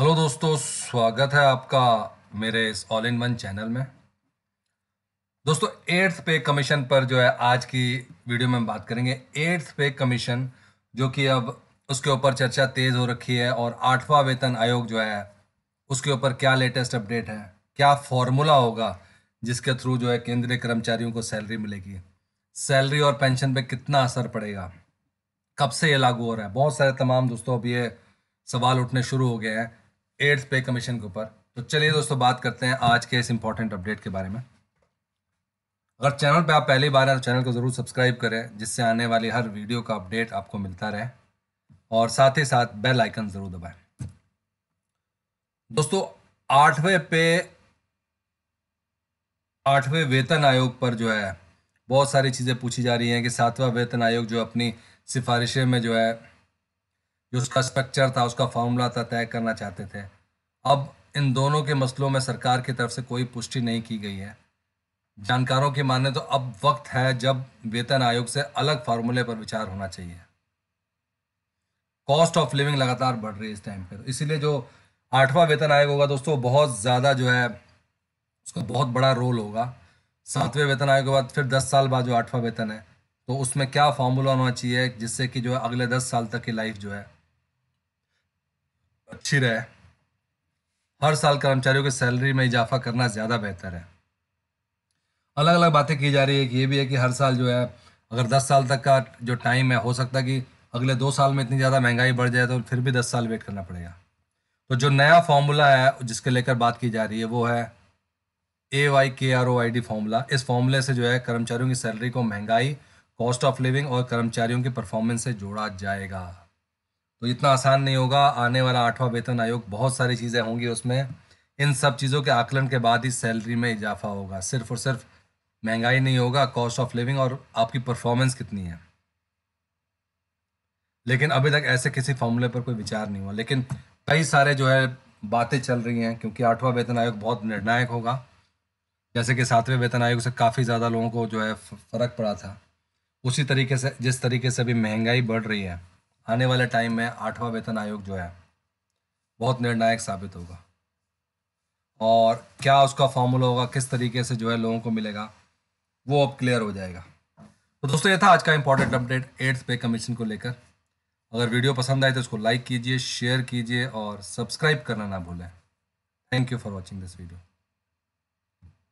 hello दोस्तों स्वागत है आपका मेरे इस ऑल इन वन चैनल में दोस्तों एड्स पे कमीशन पर जो है आज की वीडियो में हम बात करेंगे एड्स पे कमीशन जो कि अब उसके ऊपर चर्चा तेज़ हो रखी है और आठवां वेतन आयोग जो है उसके ऊपर क्या लेटेस्ट अपडेट है क्या फॉर्मूला होगा जिसके थ्रू जो है केंद्रीय कर्मचारियों को सैलरी मिलेगी सैलरी और पेंशन पे कितना असर पड़ेगा कब से ये लागू हो रहा है बहुत सारे तमाम दोस्तों अब ये सवाल उठने शुरू हो गए हैं एड्स पे कमीशन के ऊपर तो चलिए दोस्तों बात करते हैं आज के इस इंपॉर्टेंट अपडेट के बारे में अगर चैनल पे आप पहली बार हैं तो चैनल को ज़रूर सब्सक्राइब करें जिससे आने वाली हर वीडियो का अपडेट आपको मिलता रहे और साथ ही साथ बेल आइकन ज़रूर दबाएं दोस्तों आठवें पे आठवें वेतन आयोग पर जो है बहुत सारी चीज़ें पूछी जा रही हैं कि सातवां वेतन आयोग जो अपनी सिफारिशें में जो है जो उसका स्ट्रक्चर था उसका फॉर्मूला था तय करना चाहते थे अब इन दोनों के मसलों में सरकार की तरफ से कोई पुष्टि नहीं की गई है जानकारों की माने तो अब वक्त है जब वेतन आयोग से अलग फार्मूले पर विचार होना चाहिए कॉस्ट ऑफ लिविंग लगातार बढ़ रही है इस टाइम पर तो इसीलिए जो आठवां वेतन आयोग होगा दोस्तों बहुत ज़्यादा जो है उसका बहुत बड़ा रोल होगा सातवें वेतन आयोग के बाद फिर दस साल बाद जो आठवां वेतन है तो उसमें क्या फार्मूला होना चाहिए जिससे कि जो है अगले दस साल तक की लाइफ जो है अच्छी रहे हर साल कर्मचारियों की सैलरी में इजाफा करना ज़्यादा बेहतर है अलग अलग बातें की जा रही है कि ये भी है कि हर साल जो है अगर दस साल तक का जो टाइम है हो सकता है कि अगले दो साल में इतनी ज़्यादा महंगाई बढ़ जाए तो फिर भी दस साल वेट करना पड़ेगा तो जो नया फॉर्मूला है जिसके लेकर बात की जा रही है वो है A Y K R O I D formula इस फॉर्मूले से जो है कर्मचारियों की सैलरी को महंगाई कॉस्ट ऑफ लिविंग और कर्मचारियों की परफॉर्मेंस से जोड़ा जाएगा तो इतना आसान नहीं होगा आने वाला आठवां वेतन आयोग बहुत सारी चीज़ें होंगी उसमें इन सब चीज़ों के आकलन के बाद ही सैलरी में इजाफा होगा सिर्फ और सिर्फ महंगाई नहीं होगा कॉस्ट ऑफ लिविंग और आपकी परफॉर्मेंस कितनी है लेकिन अभी तक ऐसे किसी फॉर्मूले पर कोई विचार नहीं हुआ लेकिन कई सारे जो है बातें चल रही हैं क्योंकि आठवां वेतन आयोग बहुत निर्णायक होगा जैसे कि सातवें वेतन आयोग से काफ़ी ज़्यादा लोगों को जो है फ़र्क पड़ा था उसी तरीके से जिस तरीके से अभी महंगाई बढ़ रही है आने वाले टाइम में आठवां वेतन आयोग जो है बहुत निर्णायक साबित होगा और क्या उसका फॉर्मूला होगा किस तरीके से जो है लोगों को मिलेगा वो अब क्लियर हो जाएगा तो दोस्तों ये था आज का important update eighth pay commission को लेकर अगर वीडियो पसंद आए तो उसको लाइक कीजिए शेयर कीजिए और सब्सक्राइब करना ना भूलें thank you for watching this video